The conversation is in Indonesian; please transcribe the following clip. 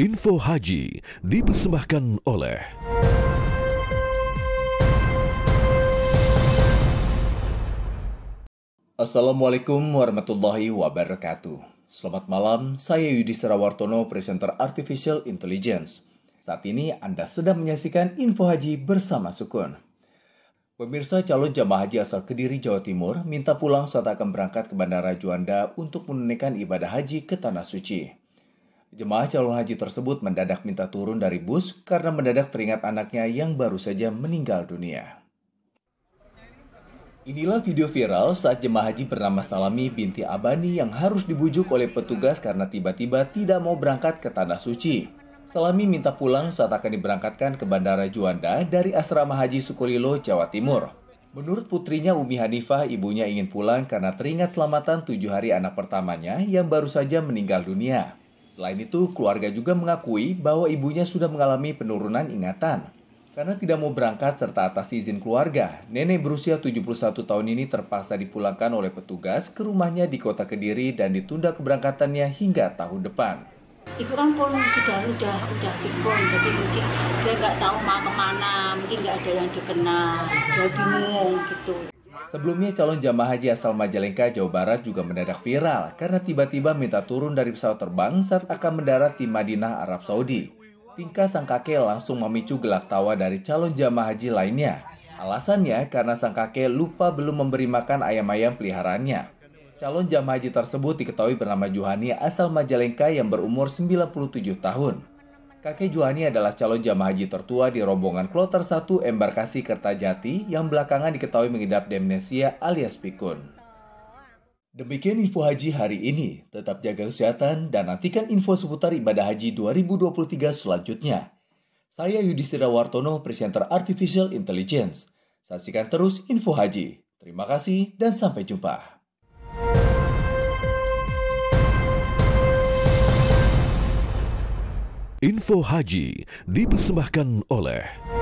Info Haji dipersembahkan oleh Assalamualaikum warahmatullahi wabarakatuh. Selamat malam, saya Yudhistira Wartono, presenter Artificial Intelligence. Saat ini Anda sedang menyaksikan Info Haji bersama Sukun. Pemirsa calon jamaah haji asal Kediri, Jawa Timur minta pulang saat akan berangkat ke Bandara Juanda untuk menunaikan ibadah haji ke Tanah Suci. Jemaah calon haji tersebut mendadak minta turun dari bus karena mendadak teringat anaknya yang baru saja meninggal dunia. Inilah video viral saat jemaah haji bernama Salami binti Abani yang harus dibujuk oleh petugas karena tiba-tiba tidak mau berangkat ke Tanah Suci. Salami minta pulang saat akan diberangkatkan ke Bandara Juanda dari Asrama Haji Sukolilo, Jawa Timur. Menurut putrinya Umi Hanifah, ibunya ingin pulang karena teringat selamatan tujuh hari anak pertamanya yang baru saja meninggal dunia. Selain itu, keluarga juga mengakui bahwa ibunya sudah mengalami penurunan ingatan. Karena tidak mau berangkat serta atas izin keluarga, nenek berusia 71 tahun ini terpaksa dipulangkan oleh petugas ke rumahnya di kota Kediri dan ditunda keberangkatannya hingga tahun depan. Ibu kan pun sudah sudah sudah pikun, jadi mungkin dia nggak tahu mau kemana, mungkin nggak ada yang dikenal, dia bingung gitu. Sebelumnya calon jamaah haji asal Majalengka, Jawa Barat juga mendadak viral karena tiba-tiba minta turun dari pesawat terbang saat akan mendarat di Madinah, Arab Saudi. Tingkah sang kakek langsung memicu gelak tawa dari calon jamaah haji lainnya. Alasannya karena sang kakek lupa belum memberi makan ayam-ayam peliharaannya. Calon jamaah haji tersebut diketahui bernama Juhani asal Majalengka yang berumur 97 tahun. Kakek Juhani adalah calon jamaah haji tertua di rombongan kloter 1 embarkasi Kertajati yang belakangan diketahui mengidap demnesia alias pikun. Demikian info haji hari ini. Tetap jaga kesehatan dan nantikan info seputar ibadah haji 2023 selanjutnya. Saya Yudhistira Wartono, presenter Artificial Intelligence. Saksikan terus info haji. Terima kasih dan sampai jumpa. Info Haji dipersembahkan oleh